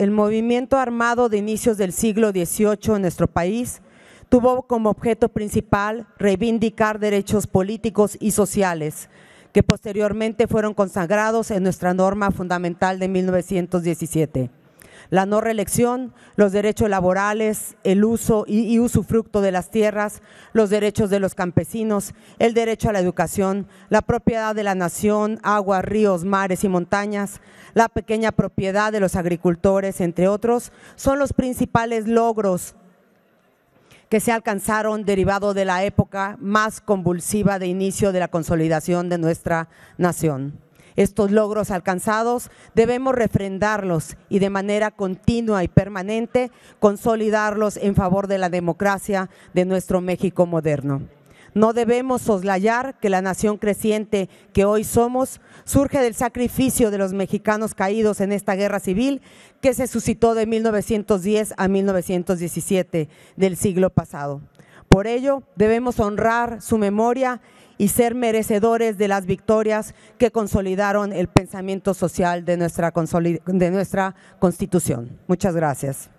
el movimiento armado de inicios del siglo XVIII en nuestro país tuvo como objeto principal reivindicar derechos políticos y sociales que posteriormente fueron consagrados en nuestra norma fundamental de 1917 la no reelección, los derechos laborales, el uso y, usufructo de las tierras, los derechos de los campesinos, el derecho a la educación, la propiedad de la nación, aguas, ríos, mares y montañas, la pequeña propiedad de los agricultores, entre otros, son los principales logros que se alcanzaron derivado de la época más convulsiva de inicio de la consolidación de nuestra nación estos logros alcanzados, debemos refrendarlos y de manera continua y permanente consolidarlos en favor de la democracia de nuestro México moderno. No debemos soslayar que la nación creciente que hoy somos surge del sacrificio de los mexicanos caídos en esta guerra civil que se suscitó de 1910 a 1917 del siglo pasado. Por ello, debemos honrar su memoria y ser merecedores de las victorias que consolidaron el pensamiento social de nuestra, de nuestra Constitución. Muchas gracias.